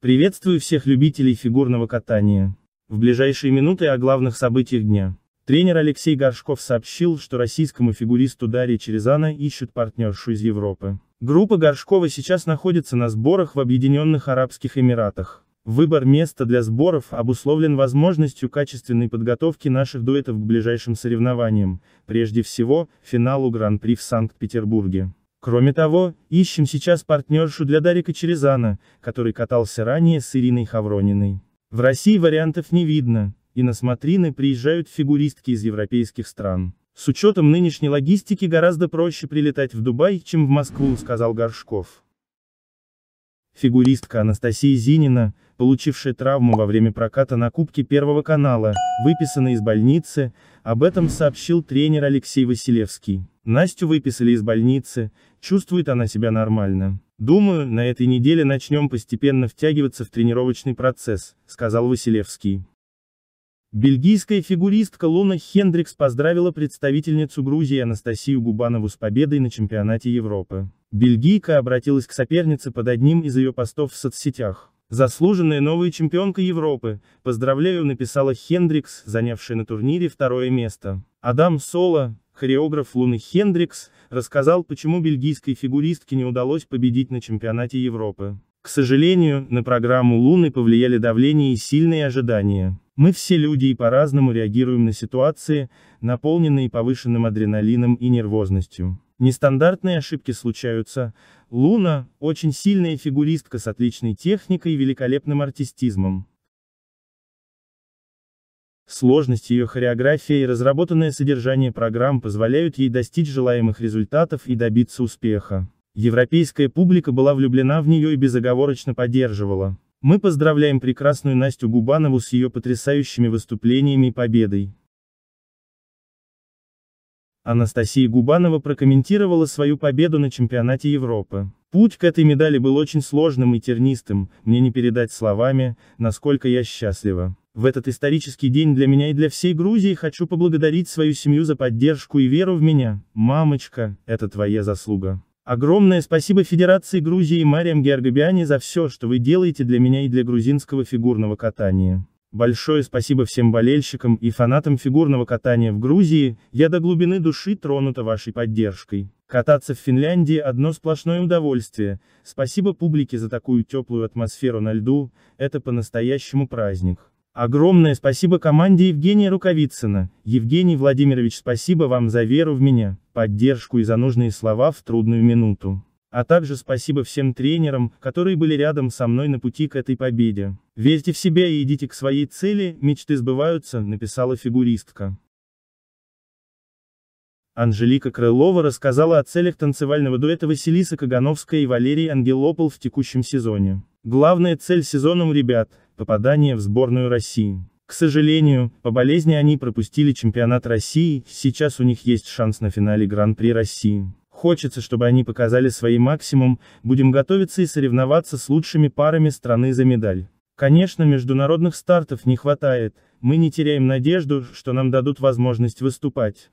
Приветствую всех любителей фигурного катания. В ближайшие минуты о главных событиях дня. Тренер Алексей Горшков сообщил, что российскому фигуристу Дарье Черезана ищут партнершу из Европы. Группа Горшкова сейчас находится на сборах в Объединенных Арабских Эмиратах. Выбор места для сборов обусловлен возможностью качественной подготовки наших дуэтов к ближайшим соревнованиям, прежде всего, финалу Гран-при в Санкт-Петербурге. Кроме того, ищем сейчас партнершу для Дарика Черезана, который катался ранее с Ириной Хаврониной. В России вариантов не видно, и на смотрины приезжают фигуристки из европейских стран. С учетом нынешней логистики гораздо проще прилетать в Дубай, чем в Москву, сказал Горшков. Фигуристка Анастасия Зинина, получившая травму во время проката на Кубке Первого канала, выписана из больницы, об этом сообщил тренер Алексей Василевский. Настю выписали из больницы, чувствует она себя нормально. «Думаю, на этой неделе начнем постепенно втягиваться в тренировочный процесс», — сказал Василевский. Бельгийская фигуристка Лона Хендрикс поздравила представительницу Грузии Анастасию Губанову с победой на чемпионате Европы. Бельгийка обратилась к сопернице под одним из ее постов в соцсетях. «Заслуженная новая чемпионка Европы, поздравляю», написала Хендрикс, занявшая на турнире второе место. Адам Соло, хореограф Луны Хендрикс, рассказал, почему бельгийской фигуристке не удалось победить на чемпионате Европы. К сожалению, на программу Луны повлияли давление и сильные ожидания. Мы все люди и по-разному реагируем на ситуации, наполненные повышенным адреналином и нервозностью. Нестандартные ошибки случаются. Луна – очень сильная фигуристка с отличной техникой и великолепным артистизмом. Сложность ее хореографии и разработанное содержание программ позволяют ей достичь желаемых результатов и добиться успеха. Европейская публика была влюблена в нее и безоговорочно поддерживала. Мы поздравляем прекрасную Настю Губанову с ее потрясающими выступлениями и победой. Анастасия Губанова прокомментировала свою победу на чемпионате Европы. Путь к этой медали был очень сложным и тернистым, мне не передать словами, насколько я счастлива. В этот исторический день для меня и для всей Грузии хочу поблагодарить свою семью за поддержку и веру в меня. Мамочка, это твоя заслуга. Огромное спасибо Федерации Грузии и Мариям Георгобиане за все, что вы делаете для меня и для грузинского фигурного катания. Большое спасибо всем болельщикам и фанатам фигурного катания в Грузии, я до глубины души тронута вашей поддержкой. Кататься в Финляндии одно сплошное удовольствие, спасибо публике за такую теплую атмосферу на льду, это по-настоящему праздник. Огромное спасибо команде Евгения Рукавицына. Евгений Владимирович, спасибо вам за веру в меня, поддержку и за нужные слова в трудную минуту. А также спасибо всем тренерам, которые были рядом со мной на пути к этой победе. Верьте в себя и идите к своей цели, мечты сбываются, написала фигуристка. Анжелика Крылова рассказала о целях танцевального дуэта Василиса Кагановская и Валерий Ангелопол в текущем сезоне. Главная цель сезона у ребят попадание в сборную России. К сожалению, по болезни они пропустили чемпионат России, сейчас у них есть шанс на финале Гран-при России. Хочется, чтобы они показали свои максимум, будем готовиться и соревноваться с лучшими парами страны за медаль. Конечно, международных стартов не хватает, мы не теряем надежду, что нам дадут возможность выступать.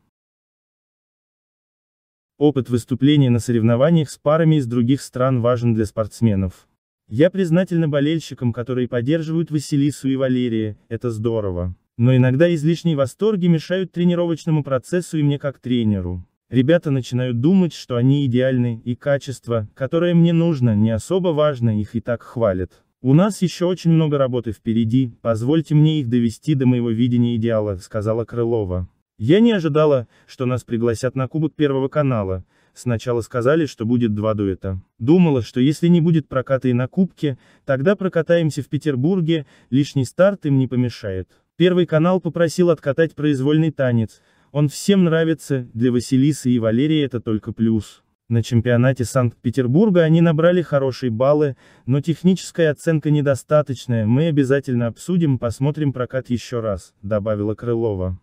Опыт выступления на соревнованиях с парами из других стран важен для спортсменов. Я признательна болельщикам, которые поддерживают Василису и Валерия, это здорово. Но иногда излишние восторги мешают тренировочному процессу и мне как тренеру. Ребята начинают думать, что они идеальны, и качество, которое мне нужно, не особо важно, их и так хвалят. У нас еще очень много работы впереди, позвольте мне их довести до моего видения идеала, сказала Крылова. Я не ожидала, что нас пригласят на Кубок Первого канала, Сначала сказали, что будет два дуэта. Думала, что если не будет проката и на Кубке, тогда прокатаемся в Петербурге, лишний старт им не помешает. Первый канал попросил откатать произвольный танец, он всем нравится, для Василисы и Валерии это только плюс. На чемпионате Санкт-Петербурга они набрали хорошие баллы, но техническая оценка недостаточная, мы обязательно обсудим, посмотрим прокат еще раз, добавила Крылова.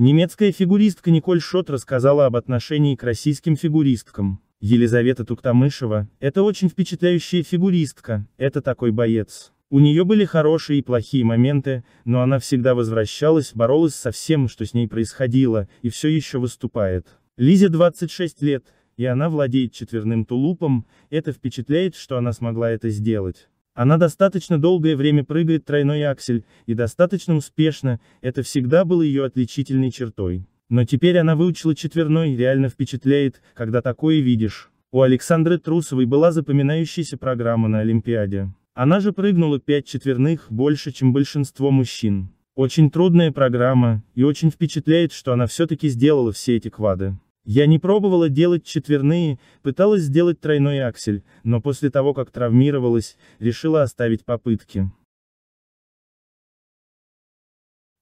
Немецкая фигуристка Николь Шот рассказала об отношении к российским фигуристкам. Елизавета Туктамышева – это очень впечатляющая фигуристка, это такой боец. У нее были хорошие и плохие моменты, но она всегда возвращалась, боролась со всем, что с ней происходило, и все еще выступает. Лизе 26 лет, и она владеет четверным тулупом, это впечатляет, что она смогла это сделать. Она достаточно долгое время прыгает тройной аксель, и достаточно успешно, это всегда было ее отличительной чертой. Но теперь она выучила четверной, реально впечатляет, когда такое видишь. У Александры Трусовой была запоминающаяся программа на Олимпиаде. Она же прыгнула пять четверных, больше, чем большинство мужчин. Очень трудная программа, и очень впечатляет, что она все-таки сделала все эти квады. Я не пробовала делать четверные, пыталась сделать тройной аксель, но после того как травмировалась, решила оставить попытки.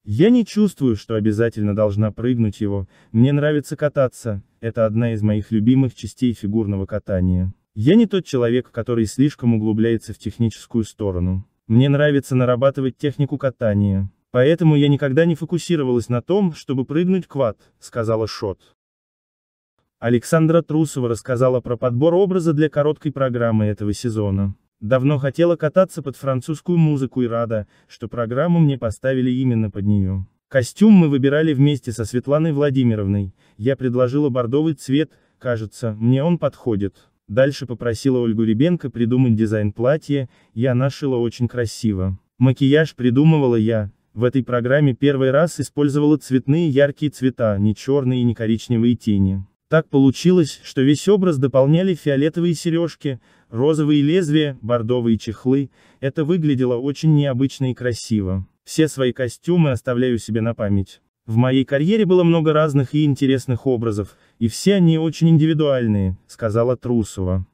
Я не чувствую, что обязательно должна прыгнуть его, мне нравится кататься, это одна из моих любимых частей фигурного катания. Я не тот человек, который слишком углубляется в техническую сторону. Мне нравится нарабатывать технику катания. Поэтому я никогда не фокусировалась на том, чтобы прыгнуть квад, сказала Шот. Александра Трусова рассказала про подбор образа для короткой программы этого сезона. Давно хотела кататься под французскую музыку и рада, что программу мне поставили именно под нее. Костюм мы выбирали вместе со Светланой Владимировной, я предложила бордовый цвет, кажется, мне он подходит. Дальше попросила Ольгу Ребенко придумать дизайн платья, Я нашила очень красиво. Макияж придумывала я, в этой программе первый раз использовала цветные яркие цвета, не черные и не коричневые тени. Так получилось, что весь образ дополняли фиолетовые сережки, розовые лезвия, бордовые чехлы, это выглядело очень необычно и красиво. Все свои костюмы оставляю себе на память. В моей карьере было много разных и интересных образов, и все они очень индивидуальные, сказала Трусова.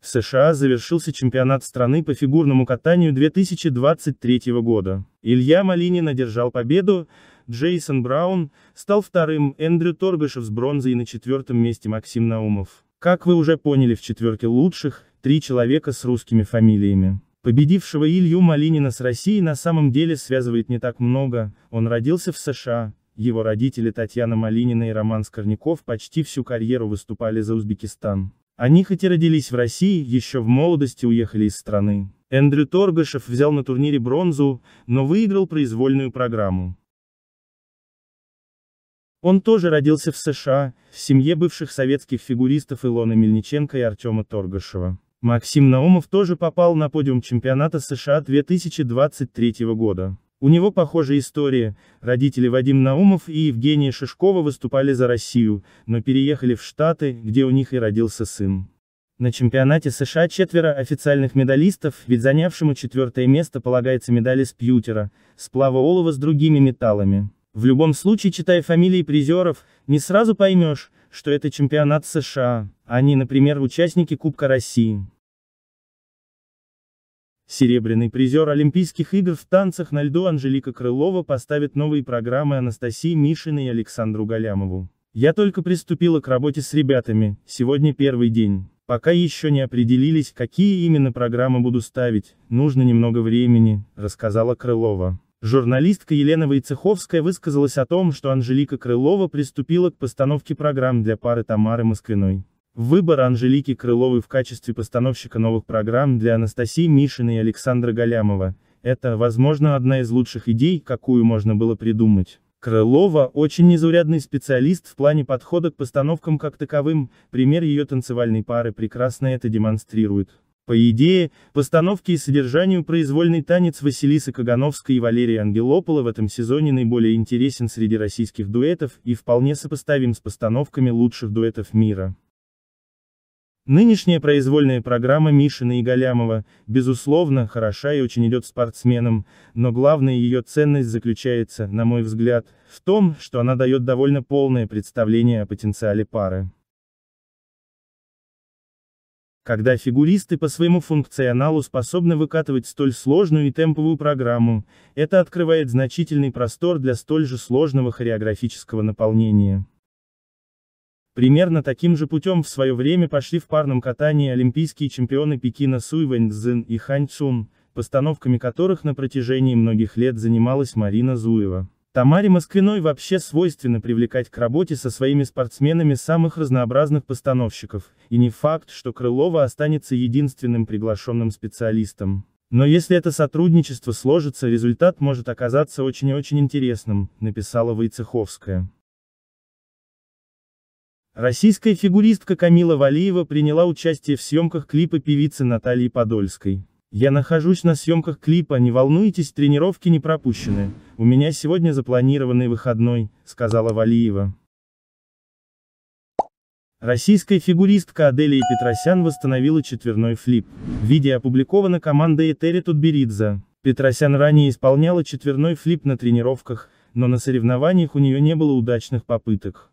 В США завершился чемпионат страны по фигурному катанию 2023 года. Илья Малинин одержал победу, Джейсон Браун, стал вторым, Эндрю Торгашев с бронзой и на четвертом месте Максим Наумов. Как вы уже поняли в четверке лучших, три человека с русскими фамилиями. Победившего Илью Малинина с Россией на самом деле связывает не так много, он родился в США, его родители Татьяна Малинина и Роман Скорняков почти всю карьеру выступали за Узбекистан. Они хоть и родились в России, еще в молодости уехали из страны. Эндрю Торгашев взял на турнире бронзу, но выиграл произвольную программу. Он тоже родился в США, в семье бывших советских фигуристов Илона Мельниченко и Артема Торгашева. Максим Наумов тоже попал на подиум чемпионата США 2023 года. У него похожая история, родители Вадим Наумов и Евгения Шишкова выступали за Россию, но переехали в Штаты, где у них и родился сын. На чемпионате США четверо официальных медалистов, ведь занявшему четвертое место полагается медаль из пьютера, сплава олова с другими металлами. В любом случае, читая фамилии призеров, не сразу поймешь, что это чемпионат США, а не, например, участники Кубка России. Серебряный призер Олимпийских игр в танцах на льду Анжелика Крылова поставит новые программы Анастасии Мишиной и Александру Галямову. Я только приступила к работе с ребятами, сегодня первый день. Пока еще не определились, какие именно программы буду ставить, нужно немного времени, рассказала Крылова. Журналистка Елена Войцеховская высказалась о том, что Анжелика Крылова приступила к постановке программ для пары Тамары Москвиной. Выбор Анжелики Крыловой в качестве постановщика новых программ для Анастасии Мишиной и Александра Галямова – это, возможно, одна из лучших идей, какую можно было придумать. Крылова – очень незаурядный специалист в плане подхода к постановкам как таковым, пример ее танцевальной пары прекрасно это демонстрирует. По идее, постановке и содержанию произвольный танец Василисы Кагановской и Валерия Ангелопола в этом сезоне наиболее интересен среди российских дуэтов и вполне сопоставим с постановками лучших дуэтов мира. Нынешняя произвольная программа Мишина и Галямова, безусловно, хороша и очень идет спортсменам, но главная ее ценность заключается, на мой взгляд, в том, что она дает довольно полное представление о потенциале пары. Когда фигуристы по своему функционалу способны выкатывать столь сложную и темповую программу, это открывает значительный простор для столь же сложного хореографического наполнения. Примерно таким же путем в свое время пошли в парном катании олимпийские чемпионы Пекина Суй Вэньцзин и Хань Цун, постановками которых на протяжении многих лет занималась Марина Зуева. Тамаре Москвиной вообще свойственно привлекать к работе со своими спортсменами самых разнообразных постановщиков, и не факт, что Крылова останется единственным приглашенным специалистом. Но если это сотрудничество сложится, результат может оказаться очень и очень интересным, написала Войцеховская. Российская фигуристка Камила Валиева приняла участие в съемках клипа певицы Натальи Подольской. Я нахожусь на съемках клипа, не волнуйтесь, тренировки не пропущены. У меня сегодня запланированный выходной, сказала Валиева. Российская фигуристка Аделия Петросян восстановила четверной флип. В виде опубликовано команда Этери Тутберидзе. Петросян ранее исполняла четверной флип на тренировках, но на соревнованиях у нее не было удачных попыток.